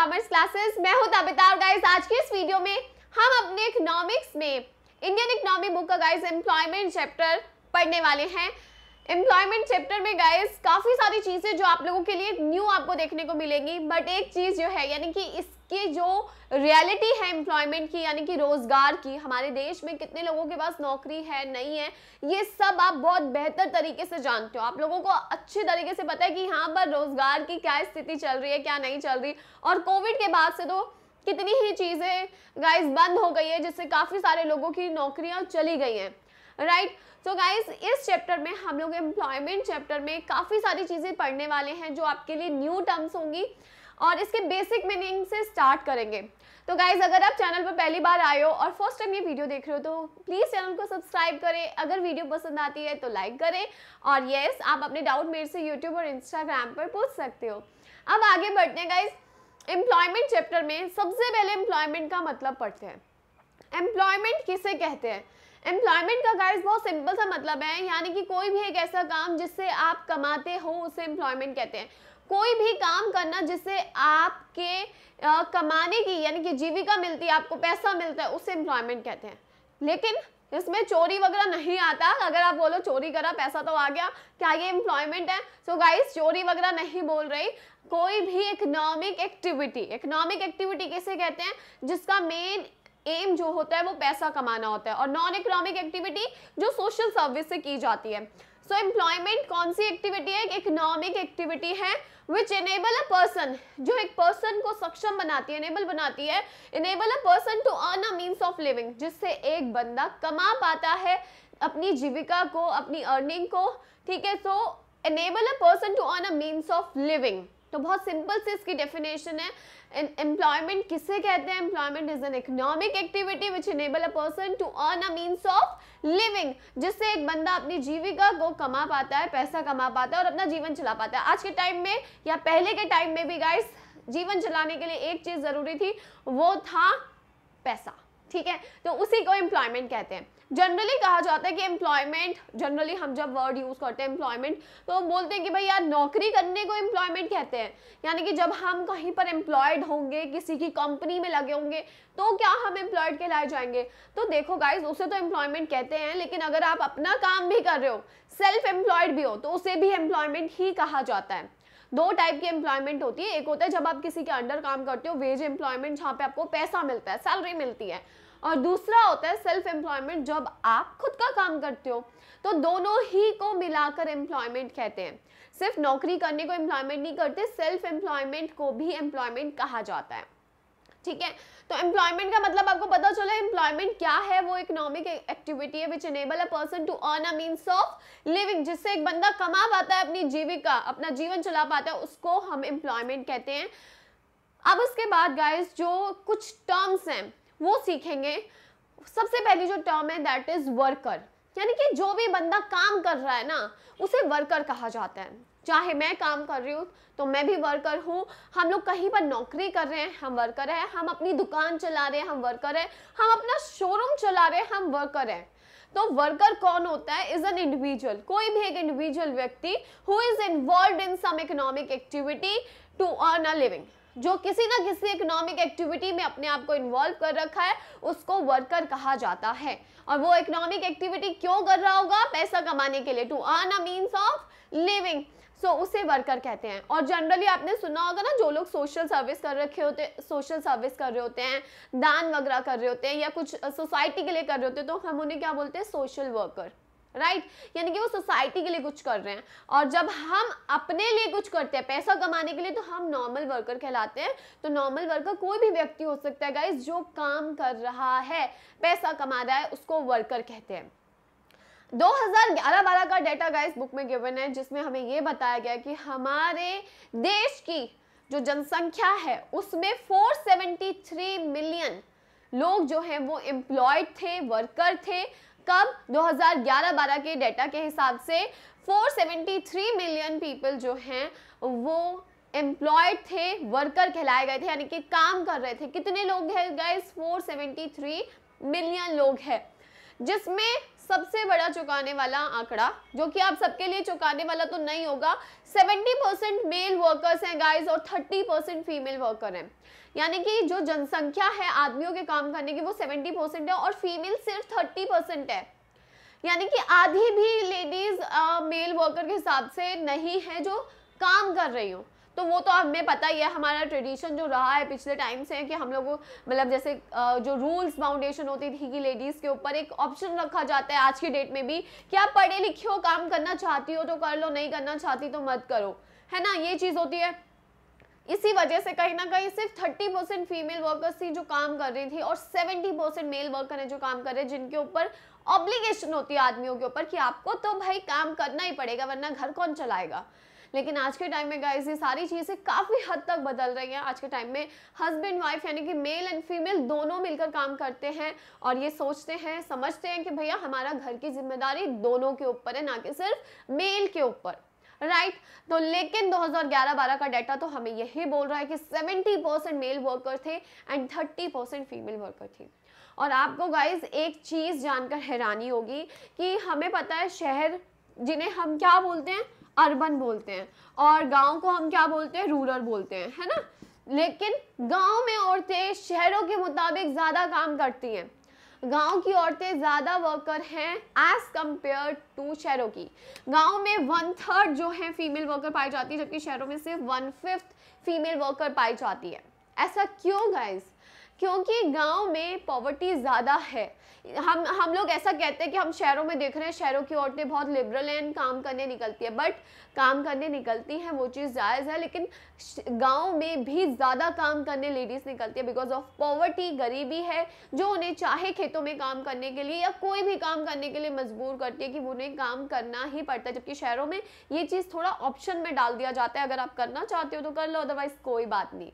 Commerce classes मैं हूं अबिता और गाइस आज के इस वीडियो में हम अपने इकोनॉमिक्स में इंडियन इकोनॉमी बुक का गाइस एम्प्लॉयमेंट चैप्टर पढ़ने वाले हैं एम्प्लॉयमेंट चैप्टर में गाइस काफ़ी सारी चीज़ें जो आप लोगों के लिए न्यू आपको देखने को मिलेंगी बट एक चीज़ जो है यानी कि इस कि जो रियलिटी है एम्प्लॉयमेंट की यानी कि रोज़गार की हमारे देश में कितने लोगों के पास नौकरी है नहीं है ये सब आप बहुत बेहतर तरीके से जानते हो आप लोगों को अच्छे तरीके से पता है कि यहाँ पर रोज़गार की क्या स्थिति चल रही है क्या नहीं चल रही और कोविड के बाद से तो कितनी ही चीज़ें गाइस बंद हो गई है जिससे काफ़ी सारे लोगों की नौकरियाँ चली गई हैं राइट सो गाइज इस चैप्टर में हम लोग एम्प्लॉयमेंट चैप्टर में काफ़ी सारी चीज़ें पढ़ने वाले हैं जो आपके लिए न्यू टर्म्स होंगी और इसके बेसिक मीनिंग से स्टार्ट करेंगे तो गाइज़ अगर आप चैनल पर पहली बार आए हो और फर्स्ट टाइम ये वीडियो देख रहे हो तो प्लीज़ चैनल को सब्सक्राइब करें अगर वीडियो पसंद आती है तो लाइक करें और येस आप अपने डाउट मेरे से यूट्यूब और इंस्टाग्राम पर पूछ सकते हो अब आगे बढ़ते हैं गाइज एम्प्लॉयमेंट चैप्टर में सबसे पहले एम्प्लॉयमेंट का मतलब पढ़ते हैं एम्प्लॉयमेंट किसे कहते हैं एम्प्लॉयमेंट का गाइस बहुत सिंपल सा मतलब है यानी कि कोई भी एक ऐसा काम जिससे आप कमाते हो उसे एम्प्लॉयमेंट कहते हैं कोई भी काम करना जिससे आपके आ, कमाने की यानी कि जीविका मिलती है आपको पैसा मिलता है उसे एम्प्लॉयमेंट कहते हैं लेकिन इसमें चोरी वगैरह नहीं आता अगर आप बोलो चोरी करा पैसा तो आ गया क्या ये एम्प्लॉयमेंट है सो so गाइस चोरी वगैरह नहीं बोल रही कोई भी इकोनॉमिक एक्टिविटी इकोनॉमिक एक्टिविटी किसे कहते हैं जिसका मेन एम जो होता है वो पैसा कमाना होता है और नॉन इकोनॉमिक एक्टिविटी जो सोशल सर्विस से की जाती है सो so, एम्प्लॉयमेंट कौन सी एक्टिविटी है एक इकोनॉमिक एक्टिविटी है विच इनेबल अ पर्सन जो एक पर्सन को सक्षम बनाती है इनेबल बनाती है enable a person to earn a means of living जिससे एक बंदा कमा पाता है अपनी जीविका को अपनी अर्निंग को ठीक है so enable a person to earn a means of living तो बहुत सिंपल से इसकी डेफिनेशन है एम्प्लॉयमेंट किसे कहते हैं employment is an economic activity which enable a person to earn a means of living जिससे एक बंदा अपनी जीविका को कमा पाता है पैसा कमा पाता है और अपना जीवन चला पाता है आज के टाइम में या पहले के टाइम में भी गाइस जीवन चलाने के लिए एक चीज़ ज़रूरी थी वो था पैसा ठीक है तो उसी को एम्प्लॉयमेंट कहते हैं जनरली कहा जाता है कि एम्प्लॉयमेंट जनरली हम जब वर्ड यूज़ करते हैं एम्प्लॉयमेंट तो हम बोलते हैं कि भाई यार नौकरी करने को एम्प्लॉयमेंट कहते हैं यानी कि जब हम कहीं पर एम्प्लॉयड होंगे किसी की कंपनी में लगे होंगे तो क्या हम एम्प्लॉयड कहलाए जाएंगे तो देखो गाइज उसे तो एम्प्लॉयमेंट कहते हैं लेकिन अगर आप अपना काम भी कर रहे हो सेल्फ एम्प्लॉयड भी हो तो उसे भी एम्प्लॉयमेंट ही कहा जाता है दो टाइप की एम्प्लॉयमेंट होती है एक होता है जब आप किसी के अंडर काम करते हो वेज एम्प्लॉयमेंट जहाँ पे आपको पैसा मिलता है सैलरी मिलती है और दूसरा होता है सेल्फ एम्प्लॉयमेंट जब आप खुद का काम करते हो तो दोनों ही को मिलाकर एम्प्लॉयमेंट कहते हैं सिर्फ नौकरी करने को एम्प्लॉयमेंट नहीं करते सेल्फ एम्प्लॉयमेंट को भी एम्प्लॉयमेंट कहा जाता है ठीक है तो एम्प्लॉयमेंट का मतलब आपको पता चला एम्प्लॉयमेंट क्या है वो इकोनॉमिक एक्टिविटी है which enable a person to earn a means of living जिससे एक बंदा कमा पाता है अपनी जीविका अपना जीवन चला पाता है उसको हम एम्प्लॉयमेंट कहते हैं अब उसके बाद गाइस जो कुछ टर्म्स हैं वो सीखेंगे सबसे पहली जो टर्म है दैट इज वर्कर यानी कि जो भी बंदा काम कर रहा है ना उसे वर्कर कहा जाता है चाहे मैं काम कर रही हूँ तो मैं भी वर्कर हूँ हम लोग कहीं पर नौकरी कर रहे हैं हम वर्कर हैं हम अपनी दुकान चला रहे हैं हम वर्कर हैं हम अपना शोरूम चला रहे हैं हम वर्कर हैं तो वर्कर कौन होता है इज एन इंडिविजुअल कोई भी एक इंडिविजुअल व्यक्ति who is involve in some economic activity to earn a living जो किसी ना किसी इकोनॉमिक एक्टिविटी में अपने आप को इन्वॉल्व कर रखा है उसको वर्कर कहा जाता है और वो इकोनॉमिक एक्टिविटी क्यों कर रहा होगा पैसा कमाने के लिए to earn a means of living so उसे वर्कर कहते हैं और जनरली आपने सुना होगा ना जो लोग सोशल सर्विस कर रखे होते सोशल सर्विस कर रहे होते हैं दान वगैरह कर रहे होते हैं या कुछ सोसाइटी के लिए कर रहे होते हैं तो हम उन्हें क्या बोलते हैं सोशल वर्कर राइट right? यानी कि वो सोसाइटी के लिए कुछ कर रहे हैं और जब हम अपने लिए कुछ करते हैं पैसा कमाने के लिए तो हम नॉर्मल वर्कर कहलाते हैं तो नॉर्मल वर्कर कोई भी व्यक्ति हो सकता है गाइज जो काम कर रहा है पैसा कमा रहा है उसको वर्कर कहते हैं 2011-12 का डेटा गाइस बुक में गिवन है जिसमें हमें ये बताया गया कि हमारे देश की जो जनसंख्या है उसमें 473 मिलियन लोग जो हैं वो एम्प्लॉयड थे वर्कर थे कब 2011-12 के डेटा के हिसाब से 473 मिलियन पीपल जो हैं वो एम्प्लॉयड थे वर्कर कहलाए गए थे यानी कि काम कर रहे थे कितने लोग हैं गए 473 मिलियन लोग हैं जिसमें सबसे बड़ा चुकाने वाला आंकड़ा जो कि आप सबके लिए चुकाने वाला तो नहीं होगा 70 परसेंट मेल वर्कर्स हैं गाइस और 30 परसेंट फीमेल वर्कर हैं यानी कि जो जनसंख्या है आदमियों के काम करने की वो 70 परसेंट है और फीमेल सिर्फ 30 परसेंट है यानी कि आधी भी लेडीज मेल वर्कर के हिसाब से नहीं है जो काम कर रही हूँ तो वो तो हमें पता ही है हमारा ट्रेडिशन जो रहा है पिछले टाइम से कि हम लोग मतलब जैसे जो रूल्स फाउंडेशन होती थी कि लेडीज़ के ऊपर एक ऑप्शन रखा जाता है आज की डेट में भी कि आप पढ़े लिखे हो काम करना चाहती हो तो कर लो नहीं करना चाहती तो मत करो है ना ये चीज़ होती है इसी वजह से कहीं ना कहीं सिर्फ थर्टी परसेंट फीमेल वर्कर्स थी जो काम कर रही थी और सेवेंटी परसेंट मेल वर्कर हैं जो काम कर रहे हैं जिनके ऊपर ऑब्लिगेशन होती है आदमियों के ऊपर कि आपको तो भाई काम करना ही पड़ेगा वरना घर कौन चलाएगा लेकिन आज के टाइम में गाइज ये सारी चीज़ें काफ़ी हद तक बदल रही हैं आज के टाइम में हस्बैंड वाइफ यानी कि मेल एंड फीमेल दोनों मिलकर काम करते हैं और ये सोचते हैं समझते हैं कि भैया हमारा घर की जिम्मेदारी दोनों के ऊपर है ना कि सिर्फ मेल के ऊपर राइट right? तो लेकिन 2011-12 का डाटा तो हमें यही बोल रहा है कि 70 परसेंट मेल वर्कर थे एंड 30 परसेंट फीमेल वर्कर थी और आपको गाइज एक चीज़ जानकर हैरानी होगी कि हमें पता है शहर जिन्हें हम क्या बोलते हैं अर्बन बोलते हैं और गाँव को हम क्या बोलते हैं रूरल बोलते हैं है ना लेकिन गांव में औरतें शहरों के मुताबिक ज़्यादा काम करती हैं गांव की औरतें ज़्यादा वर्कर हैं एज कम्पेयर टू शहरों की गांव में वन थर्ड जो है फीमेल वर्कर पाई जाती है जबकि शहरों में सिर्फ वन फिफ्थ फीमेल वर्कर पाई जाती है ऐसा क्यों गाइज क्योंकि गांव में पॉवर्टी ज़्यादा है हम हम लोग ऐसा कहते हैं कि हम शहरों में देख रहे हैं शहरों की औरतें बहुत लिबरल हैं काम करने निकलती है बट काम करने निकलती हैं वो चीज़ जायज़ है लेकिन गांव में भी ज़्यादा काम करने लेडीज़ निकलती है बिकॉज ऑफ पॉवर्टी गरीबी है जो उन्हें चाहे खेतों में काम करने के लिए या कोई भी काम करने के लिए मजबूर करती है कि उन्हें काम करना ही पड़ता है जबकि शहरों में ये चीज़ थोड़ा ऑप्शन में डाल दिया जाता है अगर आप करना चाहते हो तो कर लो अदरवाइज़ कोई बात नहीं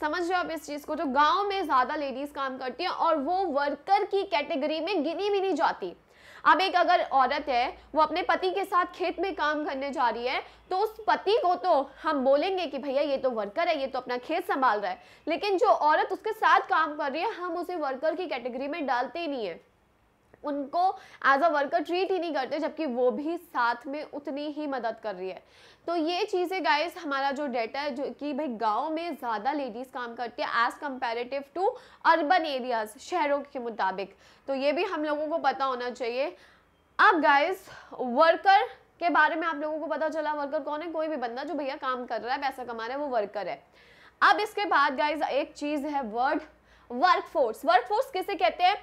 समझ रहे हो आप इस चीज़ को जो गांव में ज़्यादा लेडीज़ काम करती हैं और वो वर्कर की कैटेगरी में गिनी भी नहीं जाती अब एक अगर औरत है वो अपने पति के साथ खेत में काम करने जा रही है तो उस पति को तो हम बोलेंगे कि भैया ये तो वर्कर है ये तो अपना खेत संभाल रहा है लेकिन जो औरत उसके साथ काम कर रही है हम उसे वर्कर की कैटेगरी में डालते ही नहीं है उनको एज अ वर्कर ट्रीट ही नहीं करते जबकि वो भी साथ में उतनी ही मदद कर रही है तो ये चीज़ें गाइस हमारा जो डेटा है जो कि भाई गांव में ज़्यादा लेडीज़ काम करती है as comparative to urban areas शहरों के मुताबिक तो ये भी हम लोगों को पता होना चाहिए अब गाइस वर्कर के बारे में आप लोगों को पता चला वर्कर कौन है कोई भी बंदा जो भैया काम कर रहा है पैसा कमा रहा है वो वर्कर है अब इसके बाद गाइज एक चीज़ है वर्ड वर्कफोर्स वर्कफोर्स किसे कहते हैं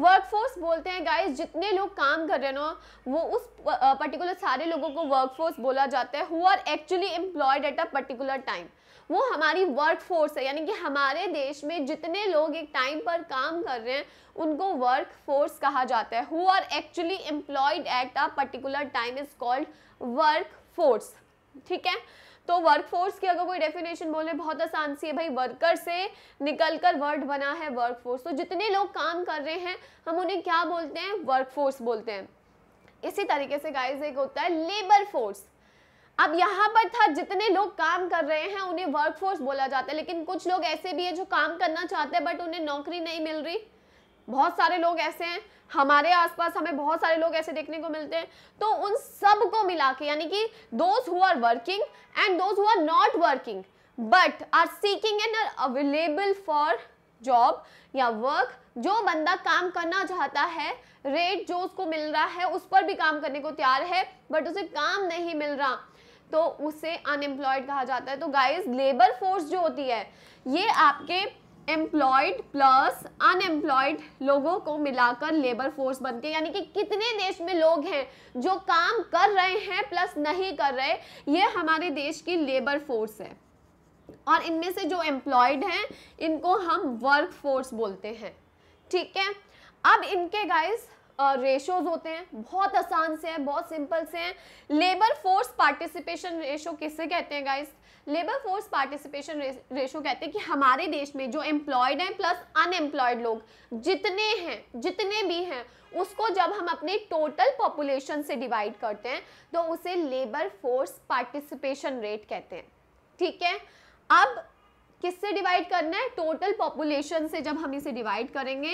वर्कफोर्स बोलते हैं गाइस जितने लोग काम कर रहे हैं ना वो उस पर्टिकुलर सारे लोगों को वर्कफोर्स बोला जाता है who are actually employed at a particular time वो हमारी वर्क फोर्स है यानी कि हमारे देश में जितने लोग एक टाइम पर काम कर रहे हैं उनको वर्क फोर्स कहा जाता है who are actually employed at a particular time is called work force ठीक है तो वर्कफोर्स की अगर कोई डेफिनेशन बोले बहुत आसान सी है भाई वर्कर से निकलकर वर्ड बना है वर्कफोर्स तो जितने लोग काम कर रहे हैं हम उन्हें क्या बोलते हैं वर्कफोर्स बोलते हैं इसी तरीके से गाइस एक होता है लेबर फोर्स अब यहाँ पर था जितने लोग काम कर रहे हैं उन्हें वर्कफोर्स बोला जाता है लेकिन कुछ लोग ऐसे भी है जो काम करना चाहते हैं बट उन्हें नौकरी नहीं मिल रही बहुत सारे लोग ऐसे हैं हमारे आसपास हमें बहुत सारे लोग ऐसे देखने को मिलते हैं तो उन सब को मिला के यानी कि those who are working and those who are not working but are seeking and are available for job या वर्क जो बंदा काम करना चाहता है रेट जो उसको मिल रहा है उस पर भी काम करने को तैयार है बट उसे काम नहीं मिल रहा तो उसे अनएम्प्लॉयड कहा जाता है तो गाइस लेबर फोर्स जो होती है ये आपके एम्प्लॉयड प्लस अनएम्प्लॉयड लोगों को मिलाकर लेबर फोर्स बनती है यानी कि कितने देश में लोग हैं जो काम कर रहे हैं प्लस नहीं कर रहे ये हमारे देश की लेबर फोर्स है और इनमें से जो एम्प्लॉयड हैं इनको हम वर्क फोर्स बोलते हैं ठीक है अब इनके गाइस रेशोज होते हैं बहुत आसान से है बहुत सिंपल से हैं लेबर फोर्स पार्टिसिपेशन रेशो किसे कहते हैं guys labour force participation ratio कहते हैं कि हमारे देश में जो एम्प्लॉयड हैं प्लस अनएम्प्लॉयड लोग जितने हैं जितने भी हैं उसको जब हम अपने टोटल पॉपुलेशन से डिवाइड करते हैं तो उसे लेबर फोर्स पार्टिसिपेशन रेट कहते हैं ठीक है अब किससे डिवाइड करना है टोटल पॉपुलेशन से जब हम इसे डिवाइड करेंगे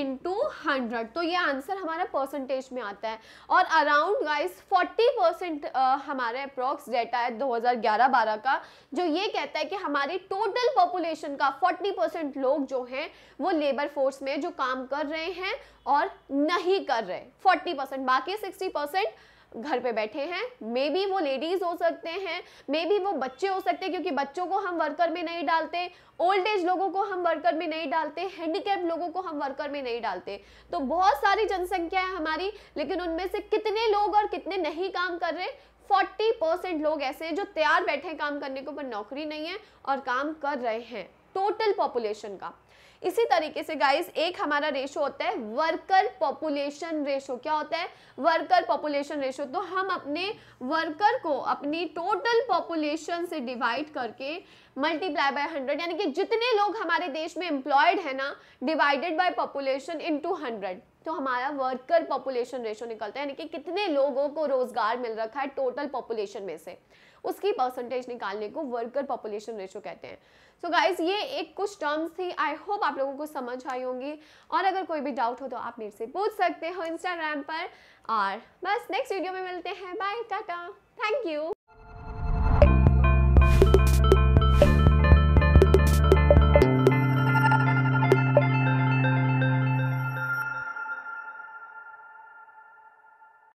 इनटू हंड्रेड तो ये आंसर हमारा परसेंटेज में आता है और अराउंड गाइस 40 परसेंट हमारे अप्रॉक्स डेटा है 2011-12 का जो ये कहता है कि हमारी टोटल पॉपुलेशन का 40 परसेंट लोग जो हैं वो लेबर फोर्स में जो काम कर रहे हैं और नहीं कर रहे फोर्टी परसेंट बाकी सिक्सटी परसेंट घर पे बैठे हैं मे बी वो लेडीज़ हो सकते हैं मे बी वो बच्चे हो सकते हैं क्योंकि बच्चों को हम वर्कर में नहीं डालते ओल्ड एज लोगों को हम वर्कर में नहीं डालते हैंडीकैप लोगों को हम वर्कर में नहीं डालते तो बहुत सारी जनसंख्या है हमारी लेकिन उनमें से कितने लोग और कितने नहीं काम कर रहे फोर्टी परसेंट लोग ऐसे हैं जो तैयार बैठे हैं काम करने को पर नौकरी नहीं है और काम कर रहे हैं टोटल पॉपुलेशन का इसी तरीके से गाइस एक हमारा रेशो होता है वर्कर पॉपुलेशन रेशो क्या होता है वर्कर पॉपुलेशन रेशो तो हम अपने वर्कर को अपनी टोटल पॉपुलेशन से डिवाइड करके मल्टीप्लाई बाय हंड्रेड यानी कि जितने लोग हमारे देश में एम्प्लॉयड है ना divided by population into hundred तो हमारा वर्कर पॉपुलेशन रेशो निकलता है यानी कि कितने लोगों को रोजगार मिल रखा है टोटल पॉपुलेशन में से उसकी परसेंटेज निकालने को वर्कर पॉपुलेशन रेशो कहते हैं सो so गाइज ये एक कुछ टर्म्स थी आई होप आप लोगों को समझ आई होंगी और अगर कोई भी डाउट हो तो आप मेरे से पूछ सकते हो इंस्टाग्राम पर और बस नेक्स्ट वीडियो में मिलते हैं बाय टाटा थैंक यू